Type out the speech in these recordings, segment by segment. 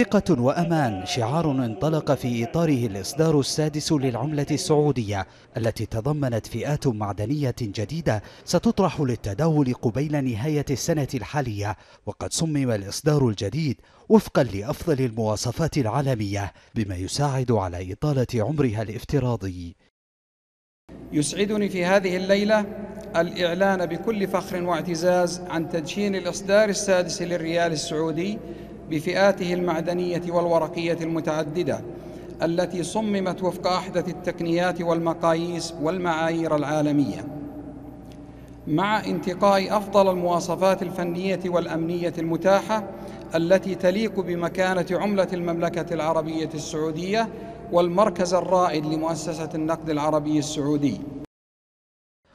ثقة وأمان شعار انطلق في إطاره الإصدار السادس للعملة السعودية التي تضمنت فئات معدنية جديدة ستطرح للتداول قبيل نهاية السنة الحالية وقد صمم الإصدار الجديد وفقا لأفضل المواصفات العالمية بما يساعد على إطالة عمرها الافتراضي يسعدني في هذه الليلة الإعلان بكل فخر واعتزاز عن تدشين الإصدار السادس للريال السعودي بفئاته المعدنيه والورقيه المتعدده التي صممت وفق احدث التقنيات والمقاييس والمعايير العالميه مع انتقاء افضل المواصفات الفنيه والامنيه المتاحه التي تليق بمكانه عمله المملكه العربيه السعوديه والمركز الرائد لمؤسسه النقد العربي السعودي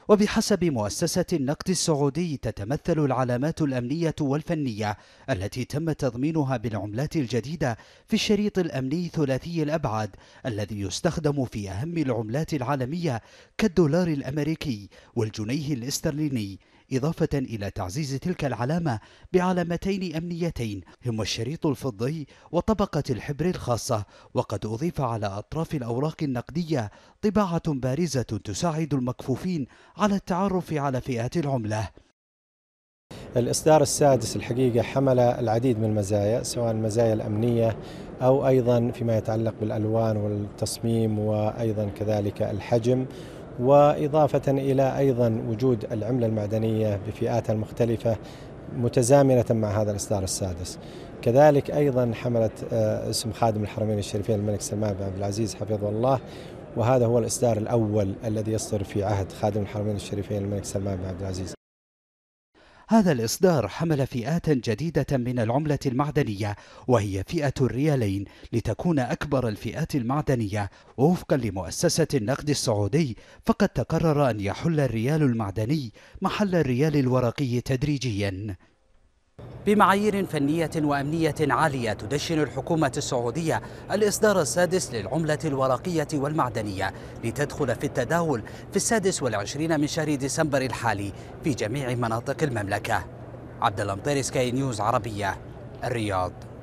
وبحسب مؤسسة النقد السعودي تتمثل العلامات الأمنية والفنية التي تم تضمينها بالعملات الجديدة في الشريط الأمني ثلاثي الأبعاد الذي يستخدم في أهم العملات العالمية كالدولار الأمريكي والجنيه الاسترليني إضافة إلى تعزيز تلك العلامة بعلامتين أمنيتين هما الشريط الفضي وطبقة الحبر الخاصة وقد أضيف على أطراف الأوراق النقدية طباعة بارزة تساعد المكفوفين على التعرف على فئات العملة الإصدار السادس الحقيقة حمل العديد من المزايا سواء المزايا الأمنية أو أيضا فيما يتعلق بالألوان والتصميم وأيضا كذلك الحجم واضافه الى ايضا وجود العمله المعدنيه بفئاتها المختلفه متزامنه مع هذا الاصدار السادس. كذلك ايضا حملت آه، اسم خادم الحرمين الشريفين الملك سلمان بن عبد العزيز حفظه الله وهذا هو الاصدار الاول الذي يصدر في عهد خادم الحرمين الشريفين الملك سلمان بن عبد العزيز. هذا الإصدار حمل فئات جديدة من العملة المعدنية وهي فئة الريالين لتكون أكبر الفئات المعدنية ووفقا لمؤسسة النقد السعودي فقد تقرر أن يحل الريال المعدني محل الريال الورقي تدريجيا بمعايير فنية وأمنية عالية تدشن الحكومة السعودية الإصدار السادس للعملة الورقية والمعدنية لتدخل في التداول في السادس والعشرين من شهر ديسمبر الحالي في جميع مناطق المملكة عبد المطير سكاي نيوز عربية الرياض